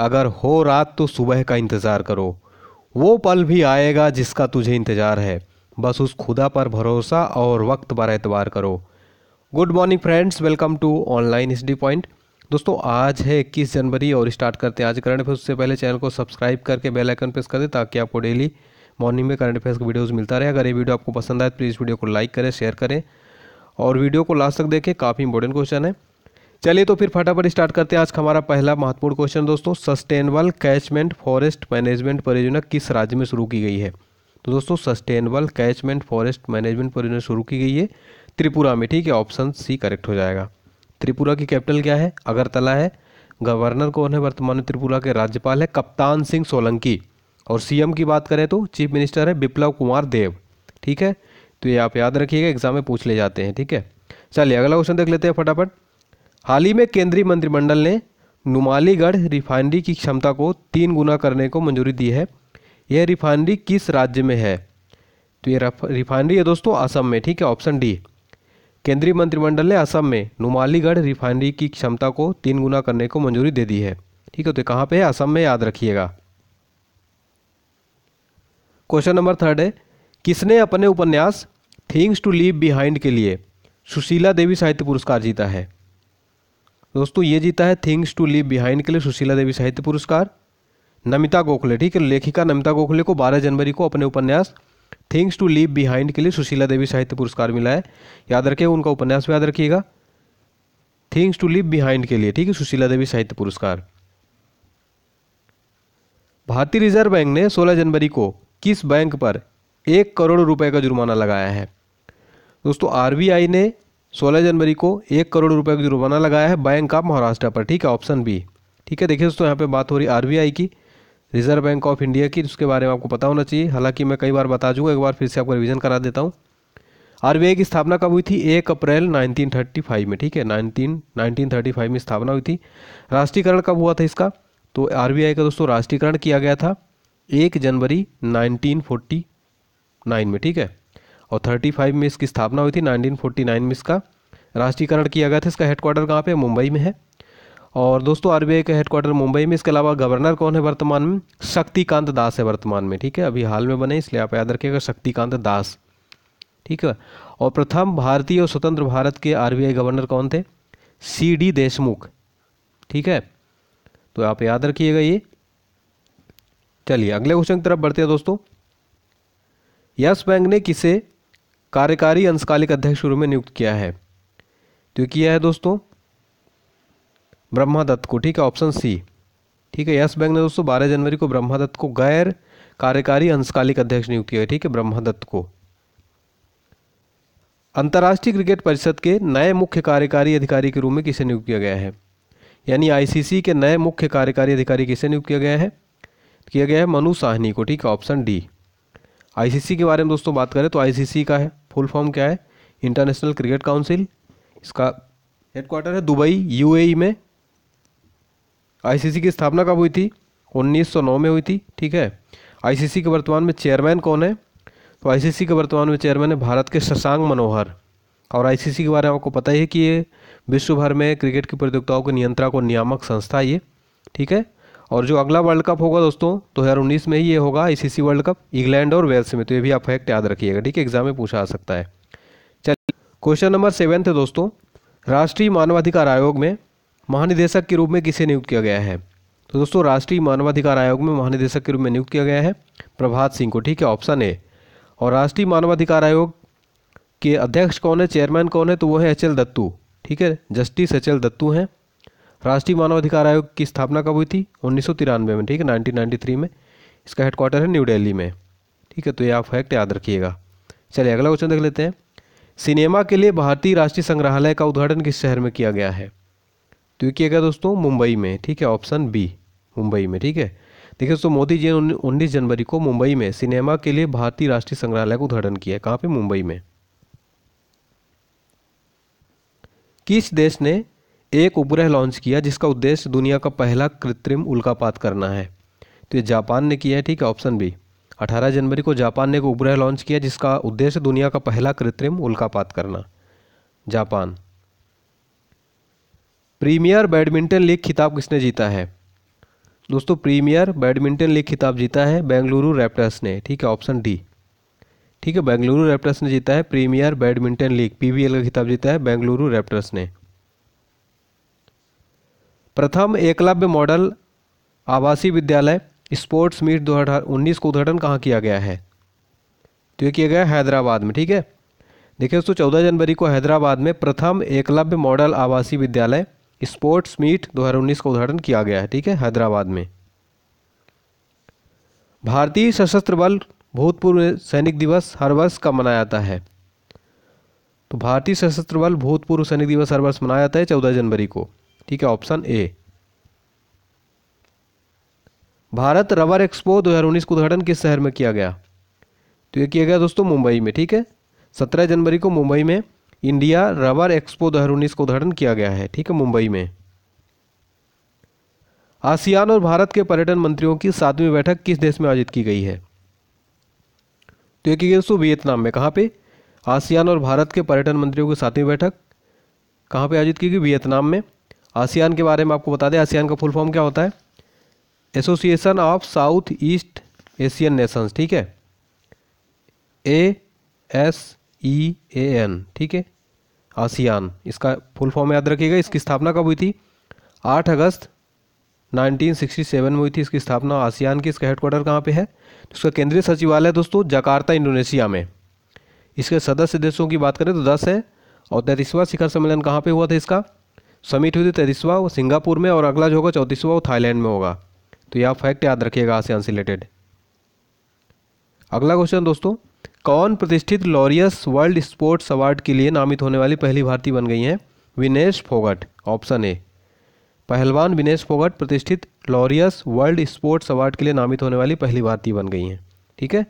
अगर हो रात तो सुबह का इंतज़ार करो वो पल भी आएगा जिसका तुझे इंतज़ार है बस उस खुदा पर भरोसा और वक्त पर एतबार करो good morning friends welcome to online D point दोस्तों आज है इक्कीस जनवरी और स्टार्ट करते हैं आज करंट अफेयर उससे पहले चैनल को सब्सक्राइब करके बेल आइकन प्रेस कर दें ताकि आपको डेली मॉर्निंग में करंट अफेयर्स की वीडियोज़ मिलता रहे अगर ये वीडियो आपको पसंद आए तो प्लीज़ वीडियो को लाइक करें शेयर करें और वीडियो को लास्ट तक देखें काफ़ी इंपॉर्टेंट क्वेश्चन है चलिए तो फिर फटाफट स्टार्ट करते हैं आज का हमारा पहला महत्वपूर्ण क्वेश्चन दोस्तों सस्टेनेबल कैचमेंट फॉरेस्ट मैनेजमेंट परियोजना किस राज्य में शुरू की गई है तो दोस्तों सस्टेनेबल कैचमेंट फॉरेस्ट मैनेजमेंट परियोजना शुरू की गई है त्रिपुरा में ठीक है ऑप्शन सी करेक्ट हो जाएगा त्रिपुरा की कैपिटल क्या है अगरतला है गवर्नर कौन है वर्तमान में त्रिपुरा के राज्यपाल है कप्तान सिंह सोलंकी और सीएम की बात करें तो चीफ मिनिस्टर है बिप्लव कुमार देव ठीक है तो ये आप याद रखिएगा एग्जाम में पूछ ले जाते हैं ठीक है चलिए अगला क्वेश्चन देख लेते हैं फटाफट हाल ही में केंद्रीय मंत्रिमंडल ने नुमालीगढ़ रिफाइनरी की क्षमता को तीन गुना करने को मंजूरी दी है यह रिफाइनरी किस राज्य में है तो ये रिफाइनरी है दोस्तों असम में ठीक है ऑप्शन डी केंद्रीय मंत्रिमंडल ने असम में नुमालीगढ़ रिफाइनरी की क्षमता को तीन गुना करने को मंजूरी दे दी है ठीक है तो कहाँ पे है असम में याद रखिएगा क्वेश्चन नंबर थर्ड है किसने अपने उपन्यास थिंग्स टू लीव बिहाइंड के लिए सुशीला देवी साहित्य पुरस्कार जीता है दोस्तों ये जीता है थिंग्स टू लिव बिहाइंड के लिए सुशीला देवी साहित्य पुरस्कार नमिता गोखले ठीक है लेखिका नमिता गोखले को 12 जनवरी को अपने उपन्यास थिंग्स टू लीव बिहाइंड के लिए सुशीला देवी साहित्य पुरस्कार मिला है याद रखिए उनका उपन्यास याद रखिएगा थिंग्स टू लीव बिहाइंड के लिए ठीक है सुशीला देवी साहित्य पुरस्कार भारतीय रिजर्व बैंक ने 16 जनवरी को किस बैंक पर एक करोड़ रुपए का जुर्माना लगाया है दोस्तों आरबीआई ने सोलह जनवरी को एक करोड़ रुपए का जुर्माना लगाया है बैंक ऑफ महाराष्ट्र पर ठीक है ऑप्शन बी ठीक है देखिए दोस्तों यहाँ पे बात हो रही आर की रिजर्व बैंक ऑफ इंडिया की उसके बारे में आपको पता होना चाहिए हालांकि मैं कई बार बता दूंगा एक बार फिर से आपको रिविजन करा देता हूँ आर की स्थापना कब हुई थी एक अप्रैल 1935 में ठीक है 19 1935 में स्थापना हुई थी राष्ट्रीयकरण कब हुआ था इसका तो आर का दोस्तों राष्ट्रीयकरण किया गया था एक जनवरी नाइनटीन में ठीक है और 35 में इसकी स्थापना हुई थी 1949 में इसका राष्ट्रीयकरण किया गया था इसका हेडक्वार्टर कहाँ पे मुंबई में है और दोस्तों आरबीआई का हेडक्वार्टर मुंबई में इसके अलावा गवर्नर कौन है वर्तमान में शक्तिकांत दास है वर्तमान में ठीक है अभी हाल में बने इसलिए आप याद रखिएगा शक्तिकांत दास ठीक है और प्रथम भारतीय और स्वतंत्र भारत के आरबीआई गवर्नर कौन थे सी डी देशमुख ठीक है तो आप याद रखिएगा ये चलिए अगले क्वेश्चन की तरफ बढ़ते हैं दोस्तों यस बैंक ने किसे कार्यकारी अंशकालिक अध्यक्ष रूप में नियुक्त किया है तो किया है दोस्तों ब्रह्मा दत्त को ठीक है ऑप्शन सी ठीक है यस बैंक ने दोस्तों बारह जनवरी को ब्रह्मा दत्त को गैर कार्यकारी अंशकालिक अध्यक्ष नियुक्त किया है ठीक है ब्रह्मा दत्त को अंतर्राष्ट्रीय क्रिकेट परिषद के नए मुख्य कार्यकारी अधिकारी के रूप में किसे नियुक्त किया गया है यानी आईसीसी के नए मुख्य कार्यकारी अधिकारी किसे नियुक्त किया गया है किया गया है मनु साहनी को ठीक है ऑप्शन डी आईसीसी के बारे में दोस्तों बात करें तो आईसीसी का है फुल फॉर्म क्या है इंटरनेशनल क्रिकेट काउंसिल इसका हेडक्वार्टर है दुबई यूएई e में आईसीसी की स्थापना कब हुई थी 1909 में हुई थी ठीक है आईसीसी के वर्तमान में चेयरमैन कौन है तो आईसीसी के वर्तमान में चेयरमैन है भारत के शशांक मनोहर और आईसीसी के बारे में आपको पता ही है कि ये विश्व भर में क्रिकेट की प्रतियोगिताओं के नियंत्रण और नियामक संस्था ये ठीक है और जो अगला वर्ल्ड कप होगा दोस्तों दो हज़ार उन्नीस में ही ये होगा सी वर्ल्ड कप इंग्लैंड और वेल्स में तो ये भी आप फैक्ट याद रखिएगा ठीक है एग्जाम में पूछा आ सकता है चलिए क्वेश्चन नंबर सेवन है दोस्तों राष्ट्रीय मानवाधिकार आयोग में महानिदेशक के रूप में किसे नियुक्त किया गया है तो दोस्तों राष्ट्रीय मानवाधिकार आयोग में महानिदेशक के रूप में नियुक्त किया गया है प्रभात सिंह को ठीक है ऑप्शन ए और राष्ट्रीय मानवाधिकार आयोग के अध्यक्ष कौन है चेयरमैन कौन है तो वो है एच एल दत्तू ठीक है जस्टिस एच एल दत्तू हैं राष्ट्रीय मानवाधिकार आयोग की स्थापना कब हुई थी उन्नीस में ठीक है नाइनटीन में इसका हेडक्वार्टर है न्यू दिल्ली में ठीक है तो ये आप फैक्ट याद रखिएगा चलिए अगला क्वेश्चन देख लेते हैं सिनेमा के लिए भारतीय राष्ट्रीय संग्रहालय का उद्घाटन किस शहर में किया गया है तो ये किया गया दोस्तों मुंबई में ठीक है ऑप्शन बी मुंबई में ठीक है देखिए दोस्तों मोदी जी ने उन्नीस जनवरी को मुंबई में सिनेमा के लिए भारतीय राष्ट्रीय संग्रहालय का उद्घाटन किया है कहाँ पे मुंबई में किस देश ने एक उपग्रह लॉन्च किया जिसका उद्देश्य दुनिया का पहला कृत्रिम उल्कापात करना है तो ये जापान ने किया है ठीक है ऑप्शन बी 18 जनवरी को जापान ने एक उपग्रह लॉन्च किया जिसका उद्देश्य दुनिया का पहला कृत्रिम उल्कापात करना जापान प्रीमियर बैडमिंटन लीग खिताब किसने जीता है दोस्तों प्रीमियर बैडमिंटन लीग खिताब जीता है बेंगलुरु रैप्टर्स ने ठीक है ऑप्शन डी ठीक है बेंगलुरु रैप्टर्स ने जीता है प्रीमियर बैडमिंटन लीग पीबीएल का खिताब जीता है बेंगलुरु रैप्टर्स ने प्रथम एकलव्य मॉडल आवासीय विद्यालय स्पोर्ट्स मीट दो हज़ार उन्नीस का उद्घाटन कहाँ किया गया है तो ये किया गया हैदराबाद में ठीक है देखिए दोस्तों चौदह जनवरी को हैदराबाद में प्रथम एकलव्य मॉडल आवासीय विद्यालय स्पोर्ट्स मीट 2019 का उद्घाटन किया गया है ठीक है हैदराबाद में भारतीय सशस्त्र बल भूतपूर्व सैनिक दिवस हर वर्ष कब मनाया जाता है तो भारतीय सशस्त्र बल भूतपूर्व सैनिक दिवस हर वर्ष मनाया जाता है चौदह जनवरी को ठीक है option A Bharat rubber expo 2019 को उद्घाटन किस शहर में किया गया तो ये किया गया दोस्तों मुंबई में ठीक है 17 जनवरी को मुंबई में इंडिया रबर एक्सपो 2019 का उद्घाटन किया गया है ठीक है मुंबई में आसियान और भारत के पर्यटन मंत्रियों की सातवीं बैठक किस देश में आयोजित की गई है तो ये दोस्तों वियतनाम में कहाँ पे आसियान और भारत के पर्यटन मंत्रियों की सातवीं बैठक कहाँ पे आयोजित की गई वियतनाम में आसियान के बारे में आपको बता दें आसियान का फुल फॉर्म क्या होता है Association of South East Asian Nations ठीक है A S E A N ठीक है आसियान इसका फुल फॉर्म याद रखिएगा इसकी स्थापना कब हुई थी आठ अगस्त 1967 में हुई थी इसकी स्थापना आसियान की इसका हेडक्वार्टर कहाँ पे है इसका केंद्रीय सचिवालय दोस्तों जकार्ता इंडोनेशिया में इसके सदस्य देशों की बात करें तो दस है और तैतीसवां शिखर सम्मेलन कहाँ पे हुआ था इसका समिट हुई थी तैतीसवा वो सिंगापुर में और अगला जो होगा चौंतीसवा वो थाईलैंड में होगा तो यह फैक्ट याद रखिएगा आसियान से रिलेटेड अगला क्वेश्चन दोस्तों कौन प्रतिष्ठित लॉरियस वर्ल्ड स्पोर्ट्स अवार्ड के लिए नामित होने वाली पहली भारतीय बन गई हैं विनेश फोगट ऑप्शन ए पहलवान विनेश फोगट प्रतिष्ठित लॉरियस वर्ल्ड स्पोर्ट्स अवार्ड के लिए नामित होने वाली पहली भारतीय बन गई हैं ठीक है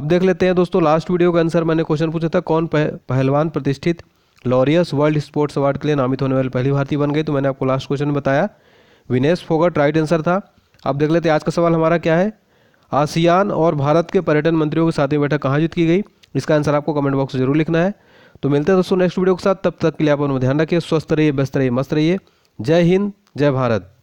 अब देख लेते हैं दोस्तों लास्ट वीडियो का आंसर मैंने क्वेश्चन पूछा था कौन पहलवान प्रतिष्ठित लॉरियस वर्ल्ड स्पोर्ट्स अवार्ड के लिए नामित होने वाली पहली भारतीय बन गई तो मैंने आपको लास्ट क्वेश्चन बताया विनेश फोगट राइट आंसर था अब देख लेते आज का सवाल हमारा क्या है आसियान और भारत के पर्यटन मंत्रियों के साथ ये बैठक कहाँ आयोजित की गई इसका आंसर आपको कमेंट बॉक्स जरूर लिखना है तो मिलते हैं दोस्तों नेक्स्ट वीडियो के साथ तब तक के लिए आप अपना ध्यान रखिए स्वस्थ रहिए व्यस्त रहिए मस्त रहिए जय हिंद जय भारत